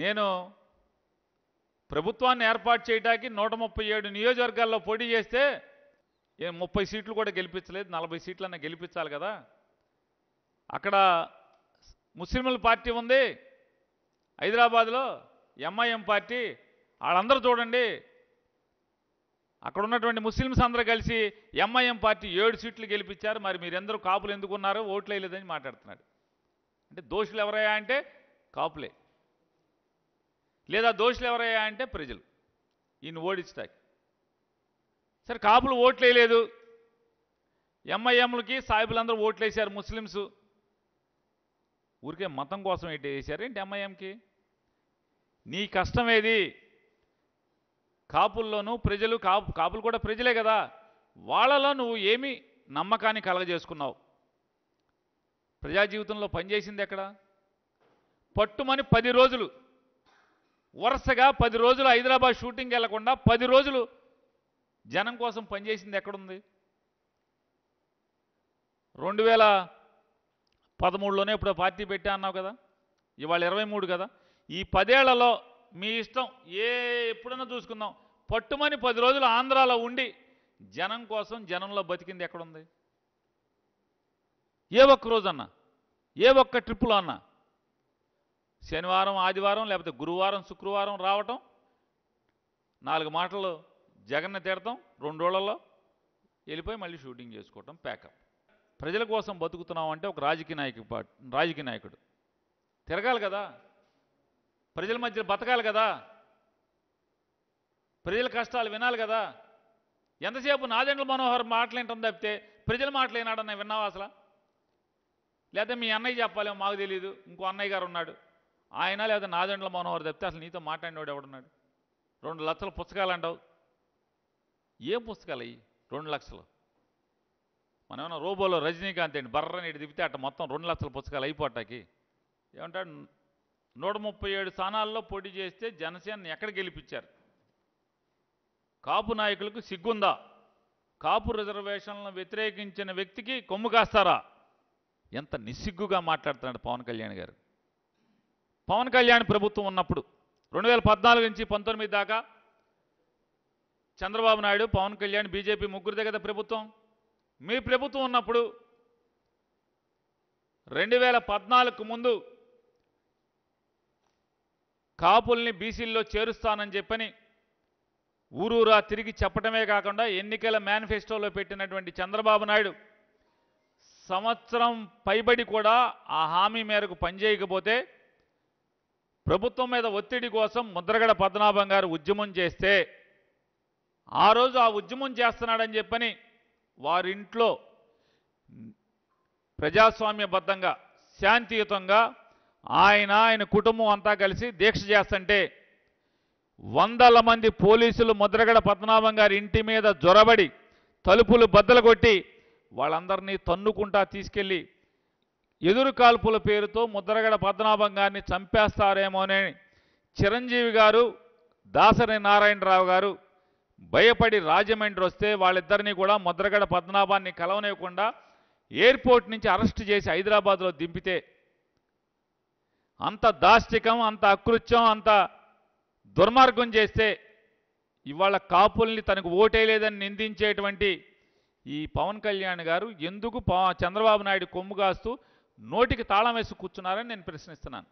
నేను ప్రభుత్వాన్ని ఏర్పాటు చేయడానికి నూట ముప్పై ఏడు నియోజకవర్గాల్లో పోటీ చేస్తే ముప్పై సీట్లు కూడా గెలిపించలేదు నలభై సీట్లన్నా గెలిపించాలి కదా అక్కడ ముస్లింల పార్టీ ఉంది హైదరాబాద్లో ఎంఐఎం పార్టీ వాళ్ళందరూ చూడండి అక్కడ ఉన్నటువంటి ముస్లిమ్స్ అందరూ కలిసి ఎంఐఎం పార్టీ ఏడు సీట్లు గెలిపించారు మరి మీరెందరూ కాపులు ఎందుకున్నారో ఓట్లు వేయలేదని మాట్లాడుతున్నాడు అంటే దోషులు ఎవరయ్యా అంటే కాపులే లేదా దోషులు ఎవరయ్యా అంటే ప్రజలు ఈయన ఓడించటాకి సరే కాపులు ఓట్లేయలేదు ఎంఐఎంలకి సాయిబులందరూ ఓట్లేశారు ముస్లిమ్స్ ఊరికే మతం కోసం ఏంటి వేశారు ఏంటి ఎంఐఎంకి నీ కష్టం ఏది కాపుల్లోనూ ప్రజలు కాపు కాపులు కూడా ప్రజలే కదా వాళ్ళలో నువ్వు ఏమి నమ్మకాన్ని కలగజేసుకున్నావు ప్రజా జీవితంలో పనిచేసింది ఎక్కడ పట్టుమని పది రోజులు వరుసగా పది రోజులు హైదరాబాద్ షూటింగ్ వెళ్లకుండా పది రోజులు జనం కోసం పనిచేసింది ఎక్కడుంది రెండు వేల పదమూడులోనే ఇప్పుడు పార్టీ పెట్టా అన్నావు కదా ఇవాళ ఇరవై మూడు కదా ఈ పదేళ్లలో మీ ఇష్టం ఏ ఎప్పుడన్నా చూసుకుందాం పట్టుమని పది రోజులు ఆంధ్రాలో ఉండి జనం కోసం జనంలో బతికింది ఎక్కడుంది ఏ ఒక్క రోజన్నా ఏ ఒక్క ట్రిప్పులో అన్నా శనివారం ఆదివారం లేకపోతే గురువారం శుక్రవారం రావటం నాలుగు మాటలు జగన్న తిడతాం రెండోళ్లలో వెళ్ళిపోయి మళ్ళీ షూటింగ్ చేసుకోవటం ప్యాకప్ ప్రజల కోసం బతుకుతున్నామంటే ఒక రాజకీయ నాయకుడు రాజకీయ నాయకుడు తిరగాలి కదా ప్రజల మధ్య బతకాలి కదా ప్రజల కష్టాలు వినాలి కదా ఎంతసేపు నాదెండ్ల మనోహర్ మాట్లాడటం తప్పితే ప్రజల మాటలేనాడన్న విన్నావా అసలు లేదా మీ అన్నయ్య చెప్పాలేమో మాకు తెలియదు ఇంకో అన్నయ్య గారు ఉన్నాడు ఆయన లేదా నాదండ్ల మనోహర్ తప్పితే అసలు నీతో మాట్లాడినవాడు ఎవడున్నాడు రెండు లక్షల పుస్తకాలు అంటావు ఏం పుస్తకాలు అవి రెండు లక్షలు మనం ఏమన్నా రోబోలో రజనీకాంత్ అండి బర్ర ఇటు తిప్పితే అట్ట మొత్తం రెండు లక్షల పుస్తకాలు అయిపోటాకి ఏమంటాడు నూట ముప్పై ఏడు స్థానాల్లో పోటీ చేస్తే జనసేనని ఎక్కడ గెలిపించారు కాపు నాయకులకు సిగ్గుందా కాపు రిజర్వేషన్లను వ్యతిరేకించిన వ్యక్తికి కొమ్ము కాస్తారా ఎంత నిస్సిగ్గుగా మాట్లాడుతున్నాడు పవన్ కళ్యాణ్ గారు పవన్ కళ్యాణ్ ప్రభుత్వం ఉన్నప్పుడు రెండు వేల పద్నాలుగు నుంచి పంతొమ్మిది దాకా చంద్రబాబు నాయుడు పవన్ కళ్యాణ్ బీజేపీ ముగ్గురిదే కదా ప్రభుత్వం మీ ప్రభుత్వం ఉన్నప్పుడు రెండు వేల పద్నాలుగుకు ముందు కాపుల్ని బీసీల్లో చేరుస్తానని చెప్పని ఊరూరా తిరిగి చెప్పటమే కాకుండా ఎన్నికల మేనిఫెస్టోలో పెట్టినటువంటి చంద్రబాబు నాయుడు సంవత్సరం పైబడి కూడా ఆ హామీ మేరకు పనిచేయకపోతే ప్రభుత్వం మీద ఒత్తిడి కోసం ముద్రగడ పద్మనాభం గారు ఉద్యమం చేస్తే ఆ రోజు ఆ ఉద్యమం చేస్తున్నాడని చెప్పని వారింట్లో ప్రజాస్వామ్యబద్ధంగా శాంతియుతంగా ఆయన ఆయన కుటుంబం అంతా కలిసి దీక్ష చేస్తుంటే వందల మంది పోలీసులు ముద్రగడ పద్మనాభం గారి ఇంటి మీద జొరబడి తలుపులు బద్దలు కొట్టి వాళ్ళందరినీ తన్నుకుంటా తీసుకెళ్ళి ఎదురు కాల్పుల పేరుతో ముద్రగడ గారిని చంపేస్తారేమోనని చిరంజీవి గారు దాసరి నారాయణరావు గారు భయపడి రాజమండ్రి వస్తే వాళ్ళిద్దరినీ కూడా ముద్రగడ పద్మనాభాన్ని కలవనేయకుండా ఎయిర్పోర్ట్ నుంచి అరెస్ట్ చేసి హైదరాబాద్లో దింపితే అంత దాష్టికం అంత అకృత్యం అంత దుర్మార్గం చేస్తే ఇవాళ కాపుల్ని తనకు ఓటేయలేదని నిందించేటువంటి ఈ పవన్ కళ్యాణ్ గారు ఎందుకు చంద్రబాబు నాయుడు కొమ్ము కాస్తూ నోటికి తాళం వేసి కూర్చున్నారని నేను ప్రశ్నిస్తున్నాను